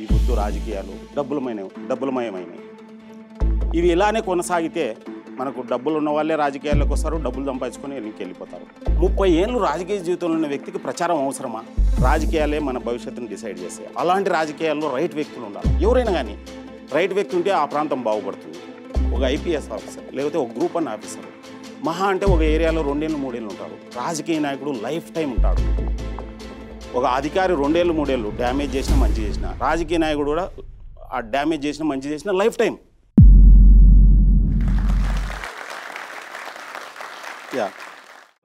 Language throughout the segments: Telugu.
ఈ వద్దు రాజకీయాలు డబ్బులమైన డబ్బులమయమైనవి ఇవి ఇలానే కొనసాగితే మనకు డబ్బులు ఉన్న వాళ్ళే రాజకీయాల్లోకి వస్తారు డబ్బులు సంపాదించుకొని ఇంటికి వెళ్ళిపోతారు ముప్పై ఏళ్ళు రాజకీయ జీవితంలో ఉన్న వ్యక్తికి ప్రచారం అవసరమా రాజకీయాలే మన భవిష్యత్తును డిసైడ్ చేస్తాయి అలాంటి రాజకీయాల్లో రైట్ వ్యక్తులు ఉండాలి ఎవరైనా కానీ రైట్ వ్యక్తి ఉంటే ఆ ప్రాంతం బాగుపడుతుంది ఒక ఐపీఎస్ ఆఫీసర్ లేకపోతే ఒక గ్రూప్ అన్న ఆఫీసర్ మహా అంటే ఒక ఏరియాలో రెండేళ్ళు మూడేళ్ళు ఉంటారు రాజకీయ నాయకుడు లైఫ్ టైం ఉంటాడు ఒక అధికారి రెండేళ్ళు మూడేళ్ళు డ్యామేజ్ చేసిన మంచి చేసిన రాజకీయ నాయకుడు కూడా ఆ డ్యామేజ్ చేసిన మంచి చేసిన లైఫ్ టైం యా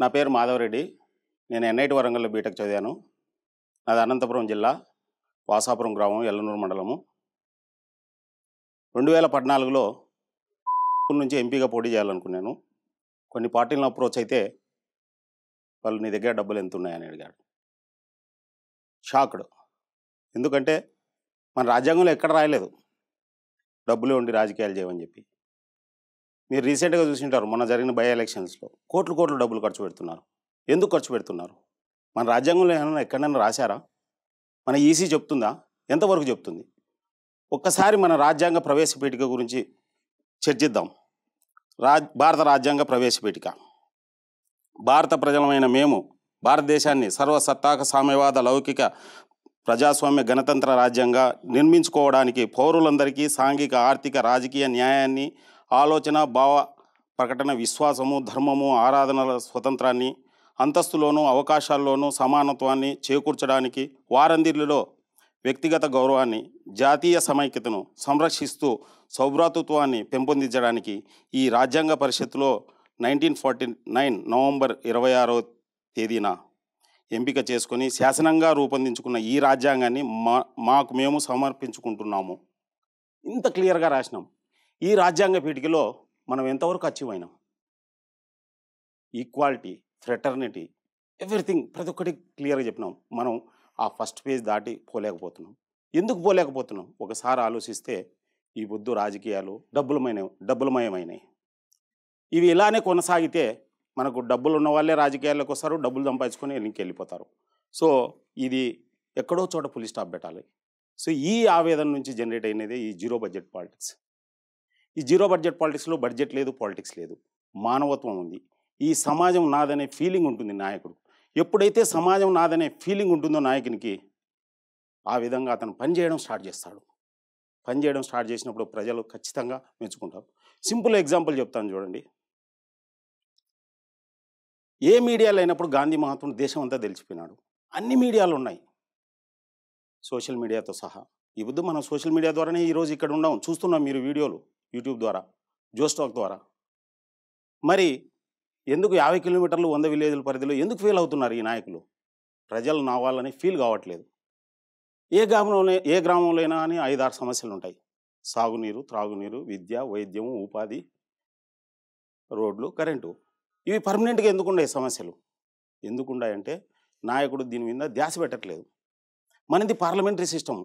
నా పేరు మాధవరెడ్డి నేను ఎన్ఐటి వరంగల్లో బీటెక్ చదివాను నాది అనంతపురం జిల్లా వాసాపురం గ్రామం ఎల్లనూరు మండలము రెండు వేల పద్నాలుగులో నుంచి ఎంపీగా పోటీ చేయాలనుకున్నాను కొన్ని పార్టీలను అప్రోచ్ అయితే వాళ్ళు నీ దగ్గర డబ్బులు ఎంత ఉన్నాయని అడిగాడు షాక్డ్ ఎందుకంటే మన రాజ్యాంగంలో ఎక్కడ రాయలేదు డబ్బులు ఉండి రాజకీయాలు చేయమని చెప్పి మీరు రీసెంట్గా చూసింటారు మొన్న జరిగిన బై ఎలక్షన్స్లో కోట్లు కోట్లు డబ్బులు ఖర్చు పెడుతున్నారు ఎందుకు ఖర్చు పెడుతున్నారు మన రాజ్యాంగంలో ఏమైనా ఎక్కడైనా రాశారా మన ఈసీ చెప్తుందా ఎంతవరకు చెప్తుంది ఒక్కసారి మన రాజ్యాంగ ప్రవేశపేటిక గురించి చర్చిద్దాం రాజ్ భారత రాజ్యాంగ ప్రవేశపేటిక భారత ప్రజలమైన మేము భారతదేశాన్ని సర్వసత్తాక సామ్యవాద లౌకిక ప్రజాస్వామ్య గణతంత్ర రాజ్యంగా నిర్మించుకోవడానికి పౌరులందరికీ సాంఘిక ఆర్థిక రాజకీయ న్యాయాన్ని ఆలోచన భావ ప్రకటన విశ్వాసము ధర్మము ఆరాధనల స్వతంత్రాన్ని అంతస్తులోనూ అవకాశాల్లోనూ సమానత్వాన్ని చేకూర్చడానికి వారందిరిలో వ్యక్తిగత గౌరవాన్ని జాతీయ సమైక్యతను సంరక్షిస్తూ సౌభ్రాతృత్వాన్ని పెంపొందించడానికి ఈ రాజ్యాంగ పరిషత్తులో నైన్టీన్ ఫార్టీ నైన్ నవంబర్ ఇరవై ఆరో తేదీన ఎంపిక చేసుకొని శాసనంగా రూపొందించుకున్న ఈ రాజ్యాంగాన్ని మా మాకు మేము సమర్పించుకుంటున్నాము ఇంత క్లియర్గా రాసినాం ఈ రాజ్యాంగ పీఠికలో మనం ఎంతవరకు అచీవ్ అయినాం ఈక్వాలిటీ ఫ్రెటర్నిటీ ఎవ్రీథింగ్ ప్రతి ఒక్కటి క్లియర్గా చెప్పినాం మనం ఆ ఫస్ట్ పేజ్ దాటి పోలేకపోతున్నాం ఎందుకు పోలేకపోతున్నాం ఒకసారి ఆలోచిస్తే ఈ బొద్దు రాజకీయాలు డబ్బులమైన డబ్బులమయమైనవి ఇవి ఇలానే కొనసాగితే మనకు డబ్బులు ఉన్న వాళ్ళే రాజకీయాల్లోకి వస్తారు డబ్బులు సంపాదించుకొని ఇంటికి వెళ్ళిపోతారు సో ఇది ఎక్కడో చోట పులి స్టాప్ పెట్టాలి సో ఈ ఆవేదన నుంచి జనరేట్ అయినది ఈ జీరో బడ్జెట్ పాలిటిక్స్ ఈ జీరో బడ్జెట్ పాలిటిక్స్లో బడ్జెట్ లేదు పాలిటిక్స్ లేదు మానవత్వం ఉంది ఈ సమాజం నాదనే ఫీలింగ్ ఉంటుంది నాయకుడు ఎప్పుడైతే సమాజం నాదనే ఫీలింగ్ ఉంటుందో నాయకునికి ఆ విధంగా అతను పనిచేయడం స్టార్ట్ చేస్తాడు పనిచేయడం స్టార్ట్ చేసినప్పుడు ప్రజలు ఖచ్చితంగా మెచ్చుకుంటారు సింపుల్ ఎగ్జాంపుల్ చెప్తాను చూడండి ఏ మీడియాలో అయినప్పుడు గాంధీ మహాత్ముడు దేశం అంతా తెలిసిపోయినాడు అన్ని మీడియాలు ఉన్నాయి సోషల్ మీడియాతో సహా ఈ బుద్ధు మనం సోషల్ మీడియా ద్వారానే ఈరోజు ఇక్కడ ఉన్నాం చూస్తున్నాం మీరు వీడియోలు యూట్యూబ్ ద్వారా జోస్టాక్ ద్వారా మరి ఎందుకు యాభై కిలోమీటర్లు వంద విలేజ్ల పరిధిలో ఎందుకు ఫీల్ అవుతున్నారు ఈ నాయకులు ప్రజలు నావాలని ఫీల్ కావట్లేదు ఏ గ్రామంలో ఏ గ్రామంలో అయినా అని ఐదారు సమస్యలు ఉంటాయి సాగునీరు త్రాగునీరు విద్య వైద్యం ఉపాధి రోడ్లు కరెంటు ఇవి పర్మనెంట్గా ఉండే సమస్యలు ఎందుకుండాయంటే నాయకుడు దీని మీద ధ్యాస పెట్టట్లేదు మనది పార్లమెంటరీ సిస్టమ్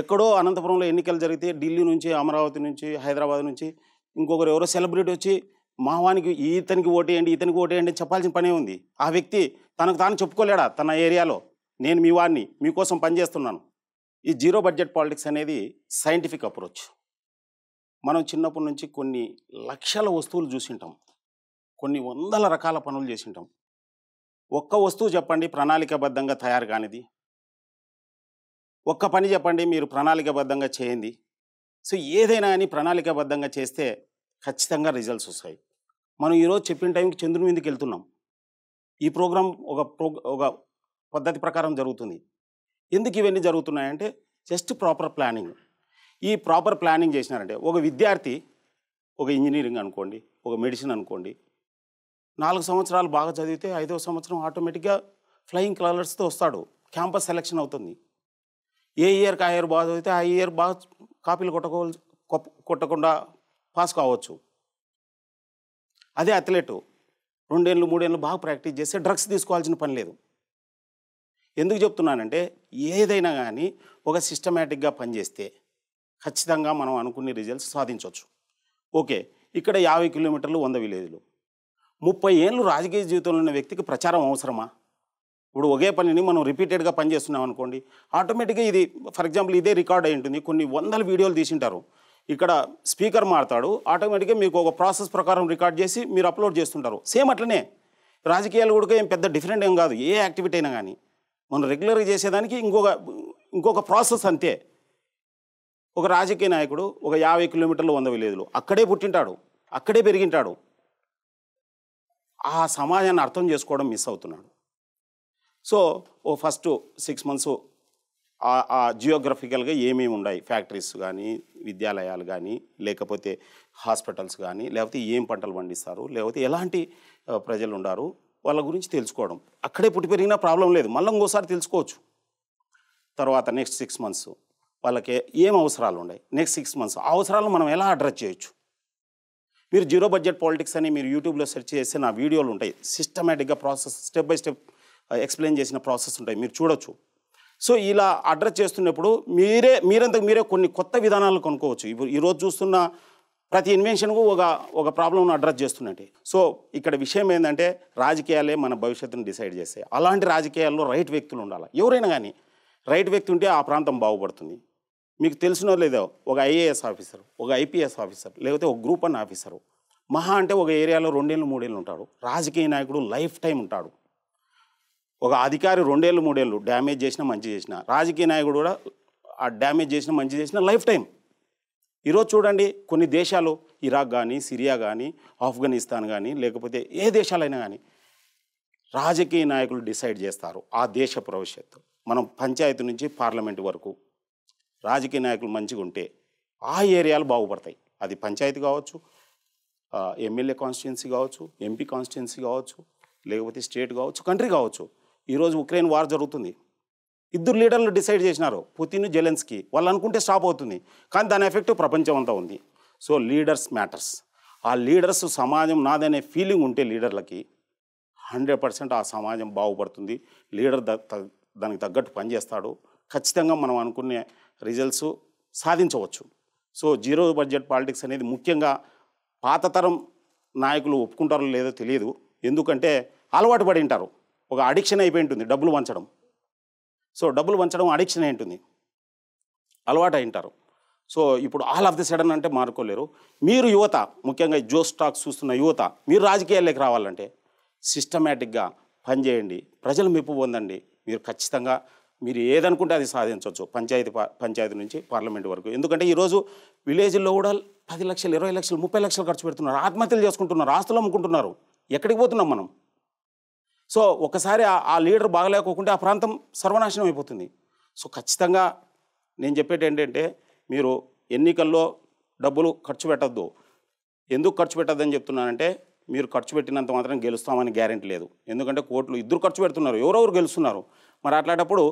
ఎక్కడో అనంతపురంలో ఎన్నికలు జరిగితే ఢిల్లీ నుంచి అమరావతి నుంచి హైదరాబాద్ నుంచి ఇంకొకరు ఎవరో సెలబ్రిటీ వచ్చి మావానికి ఈతనికి ఓటేయండి ఇతనికి ఓటేయండి చెప్పాల్సిన పనే ఉంది ఆ వ్యక్తి తనకు తాను చెప్పుకోలేడా తన ఏరియాలో నేను మీ వాడిని మీకోసం పనిచేస్తున్నాను ఈ జీరో బడ్జెట్ పాలిటిక్స్ అనేది సైంటిఫిక్ అప్రోచ్ మనం చిన్నప్పటి నుంచి కొన్ని లక్షల వస్తువులు చూసింటాం కొన్ని వందల రకాల పనులు చేసి ఉంటాం ఒక్క వస్తువు చెప్పండి ప్రణాళికబద్ధంగా తయారు కానిది ఒక్క పని చెప్పండి మీరు ప్రణాళికబద్ధంగా చేయండి సో ఏదైనా కానీ ప్రణాళికబద్ధంగా చేస్తే ఖచ్చితంగా రిజల్ట్స్ వస్తాయి మనం ఈరోజు చెప్పిన టైంకి చంద్రుని మీదకి వెళ్తున్నాం ఈ ప్రోగ్రాం ఒక ప్రో ఒక పద్ధతి ప్రకారం జరుగుతుంది ఎందుకు ఇవన్నీ జరుగుతున్నాయంటే జస్ట్ ప్రాపర్ ప్లానింగ్ ఈ ప్రాపర్ ప్లానింగ్ చేసినారంటే ఒక విద్యార్థి ఒక ఇంజనీరింగ్ అనుకోండి ఒక మెడిసిన్ అనుకోండి నాలుగు సంవత్సరాలు బాగా చదివితే ఐదవ సంవత్సరం ఆటోమేటిక్గా ఫ్లయింగ్ కలర్స్తో వస్తాడు క్యాంపస్ సెలెక్షన్ అవుతుంది ఏ ఇయర్కి ఆ ఇయర్ బాగా చదివితే ఆ ఇయర్ బాగా కాపీలు కొట్టకో కొట్టకుండా పాస్ కావచ్చు అదే అథ్లెట్ రెండేళ్ళు మూడేళ్ళు బాగా ప్రాక్టీస్ చేస్తే డ్రగ్స్ తీసుకోవాల్సిన పని లేదు ఎందుకు చెప్తున్నానంటే ఏదైనా కానీ ఒక సిస్టమేటిక్గా పనిచేస్తే ఖచ్చితంగా మనం అనుకునే రిజల్ట్స్ సాధించవచ్చు ఓకే ఇక్కడ యాభై కిలోమీటర్లు వంద విలేజ్లు ముప్పై ఏళ్ళు రాజకీయ జీవితంలో ఉన్న వ్యక్తికి ప్రచారం అవసరమా ఇప్పుడు ఒకే పనిని మనం రిపీటెడ్గా పనిచేస్తున్నాం అనుకోండి ఆటోమేటిక్గా ఇది ఫర్ ఎగ్జాంపుల్ ఇదే రికార్డ్ అయి ఉంటుంది కొన్ని వందల వీడియోలు తీసింటారు ఇక్కడ స్పీకర్ మారుతాడు ఆటోమేటిక్గా మీకు ఒక ప్రాసెస్ ప్రకారం రికార్డ్ చేసి మీరు అప్లోడ్ చేస్తుంటారు సేమ్ అట్లనే రాజకీయాలు కూడా ఏం పెద్ద డిఫరెంట్ ఏం కాదు ఏ యాక్టివిటీ అయినా కానీ మనం రెగ్యులర్గా చేసేదానికి ఇంకొక ఇంకొక ప్రాసెస్ అంతే ఒక రాజకీయ నాయకుడు ఒక యాభై కిలోమీటర్లు వంద విలేదులు అక్కడే పుట్టింటాడు అక్కడే పెరిగింటాడు ఆ సమాజాన్ని అర్థం చేసుకోవడం మిస్ అవుతున్నాడు సో ఓ ఫస్ట్ సిక్స్ మంత్స్ ఆ జియోగ్రఫికల్గా ఏమేమి ఉన్నాయి ఫ్యాక్టరీస్ కానీ విద్యాలయాలు కానీ లేకపోతే హాస్పిటల్స్ కానీ లేకపోతే ఏం పంటలు పండిస్తారు లేకపోతే ఎలాంటి ప్రజలు ఉండారు వాళ్ళ గురించి తెలుసుకోవడం అక్కడే పుట్టి పెరిగినా ప్రాబ్లం లేదు మళ్ళీ ఇంకోసారి తెలుసుకోవచ్చు తర్వాత నెక్స్ట్ సిక్స్ మంత్స్ వాళ్ళకి ఏం అవసరాలు ఉన్నాయి నెక్స్ట్ సిక్స్ మంత్స్ ఆ అవసరాలను మనం ఎలా అడ్రస్ చేయొచ్చు మీరు జీరో బడ్జెట్ పాలిటిక్స్ అని మీరు యూట్యూబ్లో సెర్చ్ చేసే నా వీడియోలు ఉంటాయి సిస్టమేటిక్గా process step by step explain చేసిన ప్రాసెస్ ఉంటాయి మీరు చూడొచ్చు సో ఇలా అడ్రస్ చేస్తున్నప్పుడు మీరే మీరంతకు మీరే కొన్ని కొత్త విధానాలు కొనుక్కోవచ్చు ఇప్పుడు ఈరోజు చూస్తున్న ప్రతి ఇన్వెన్షన్కు ఒక ఒక ప్రాబ్లమ్ను అడ్రస్ చేస్తున్నట్టు సో ఇక్కడ విషయం ఏంటంటే రాజకీయాలే మన భవిష్యత్తును డిసైడ్ చేస్తాయి అలాంటి రాజకీయాల్లో రైట్ వ్యక్తులు ఉండాలి ఎవరైనా కానీ రైట్ వ్యక్తి ఉంటే ఆ ప్రాంతం బాగుపడుతుంది మీకు తెలిసినో లేదో ఒక ఐఏఎస్ ఆఫీసర్ ఒక ఐపీఎస్ ఆఫీసర్ లేకపోతే ఒక గ్రూప్ వన్ ఆఫీసరు మహా అంటే ఒక ఏరియాలో రెండేళ్ళు మూడేళ్ళు ఉంటాడు రాజకీయ నాయకుడు లైఫ్ టైం ఉంటాడు ఒక అధికారి రెండేళ్ళు మూడేళ్ళు డ్యామేజ్ చేసినా మంచి చేసిన రాజకీయ నాయకుడు కూడా ఆ డ్యామేజ్ చేసిన మంచి చేసిన లైఫ్ టైం ఈరోజు చూడండి కొన్ని దేశాలు ఇరాక్ కానీ సిరియా కానీ ఆఫ్ఘనిస్తాన్ కానీ లేకపోతే ఏ దేశాలైనా కానీ రాజకీయ నాయకులు డిసైడ్ చేస్తారు ఆ దేశ భవిష్యత్తు మనం పంచాయతీ నుంచి పార్లమెంట్ వరకు రాజకీయ నాయకులు మంచిగా ఉంటే ఆ ఏరియాలు బాగుపడతాయి అది పంచాయతీ కావచ్చు ఎమ్మెల్యే కాన్స్టిట్యున్సీ కావచ్చు ఎంపీ కాన్స్టిట్యున్సీ కావచ్చు లేకపోతే స్టేట్ కావచ్చు కంట్రీ కావచ్చు ఈరోజు ఉక్రెయిన్ వార్ జరుగుతుంది ఇద్దరు లీడర్లు డిసైడ్ చేసినారు పుతిన్ జెలెన్స్కి వాళ్ళు అనుకుంటే స్టాప్ అవుతుంది కానీ దాని ఎఫెక్ట్ ప్రపంచం అంతా ఉంది సో లీడర్స్ మ్యాటర్స్ ఆ లీడర్స్ సమాజం నాదనే ఫీలింగ్ ఉంటే లీడర్లకి హండ్రెడ్ పర్సెంట్ ఆ సమాజం బాగుపడుతుంది లీడర్ దానికి తగ్గట్టు పనిచేస్తాడు ఖచ్చితంగా మనం అనుకునే రిజల్ట్స్ సాధించవచ్చు సో జీరో బడ్జెట్ పాలిటిక్స్ అనేది ముఖ్యంగా పాత తరం నాయకులు ఒప్పుకుంటారో లేదో తెలియదు ఎందుకంటే అలవాటు పడి ఉంటారు ఒక అడిక్షన్ అయిపోయి ఉంటుంది డబ్బులు వంచడం సో డబ్బులు వంచడం అడిక్షన్ అయి ఉంటుంది అలవాటు అయి ఉంటారు సో ఇప్పుడు ఆల్ ఆఫ్ ది సడన్ అంటే మారుకోలేరు మీరు యువత ముఖ్యంగా జో స్టాక్స్ చూస్తున్న యువత మీరు రాజకీయాల్లోకి రావాలంటే సిస్టమేటిక్గా పనిచేయండి ప్రజలు మెప్పు పొందండి మీరు ఖచ్చితంగా మీరు ఏదనుకుంటే అది సాధించవచ్చు పంచాయతీ పంచాయతీ నుంచి పార్లమెంట్ వరకు ఎందుకంటే ఈరోజు విలేజ్లో కూడా పది లక్షలు ఇరవై లక్షలు ముప్పై లక్షలు ఖర్చు పెడుతున్నారు ఆత్మహత్యలు చేసుకుంటున్నారు ఆస్తులు అమ్ముకుంటున్నారు ఎక్కడికి పోతున్నాం మనం సో ఒకసారి ఆ లీడర్ బాగలేకోకుంటే ఆ ప్రాంతం సర్వనాశనం అయిపోతుంది సో ఖచ్చితంగా నేను చెప్పేది ఏంటంటే మీరు ఎన్నికల్లో డబ్బులు ఖర్చు పెట్టద్దు ఎందుకు ఖర్చు పెట్టద్దని చెప్తున్నానంటే మీరు ఖర్చు పెట్టినంత మాత్రం గెలుస్తామని గ్యారెంటీ లేదు ఎందుకంటే కోట్లు ఇద్దరు ఖర్చు పెడుతున్నారు ఎవరెవరు గెలుస్తున్నారు మరి అట్లాంటప్పుడు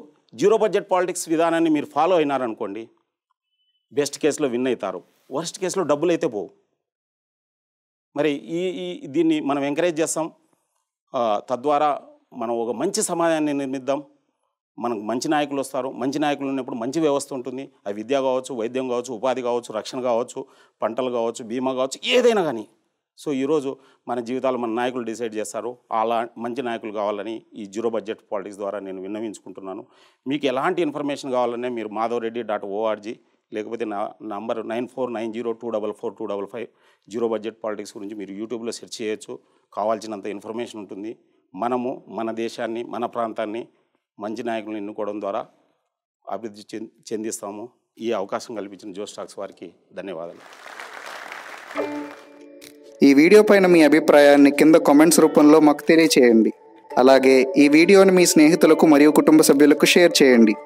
జీరో బడ్జెట్ పాలిటిక్స్ విధానాన్ని మీరు ఫాలో అయినారనుకోండి బెస్ట్ కేసులో విన్ అవుతారు వర్స్ట్ కేసులో డబ్బులు అయితే పోవు మరి ఈ ఈ దీన్ని మనం ఎంకరేజ్ చేస్తాం తద్వారా మనం ఒక మంచి సమాజాన్ని నిర్మిద్దాం మనకు మంచి నాయకులు వస్తారు మంచి నాయకులు ఉన్నప్పుడు మంచి వ్యవస్థ ఉంటుంది అవి విద్య కావచ్చు వైద్యం కావచ్చు ఉపాధి కావచ్చు రక్షణ కావచ్చు పంటలు కావచ్చు బీమా కావచ్చు ఏదైనా కానీ సో ఈరోజు మన జీవితాలు మన నాయకులు డిసైడ్ చేస్తారు అలా మంచి నాయకులు కావాలని ఈ జీరో బడ్జెట్ పాలిటిక్స్ ద్వారా నేను విన్నవించుకుంటున్నాను మీకు ఎలాంటి ఇన్ఫర్మేషన్ కావాలనే మీరు మాధవరెడ్డి డాట్ ఓఆర్జీ లేకపోతే నా number nine four nine zero two double four two double five zero budget politics గురించి మీరు యూట్యూబ్లో సెర్చ్ చేయొచ్చు కావాల్సినంత ఇన్ఫర్మేషన్ ఉంటుంది మనము మన దేశాన్ని మన ప్రాంతాన్ని మంచి నాయకులను ఎన్నుకోవడం ద్వారా అభివృద్ధి చెందిస్తాము ఈ అవకాశం కల్పించిన జోస్టాక్స్ వారికి ధన్యవాదాలు ఈ వీడియో పైన మీ అభిప్రాయాన్ని కింద కామెంట్స్ రూపంలో మాకు తెలియచేయండి అలాగే ఈ వీడియోని మీ స్నేహితులకు మరియు కుటుంబ సభ్యులకు షేర్ చేయండి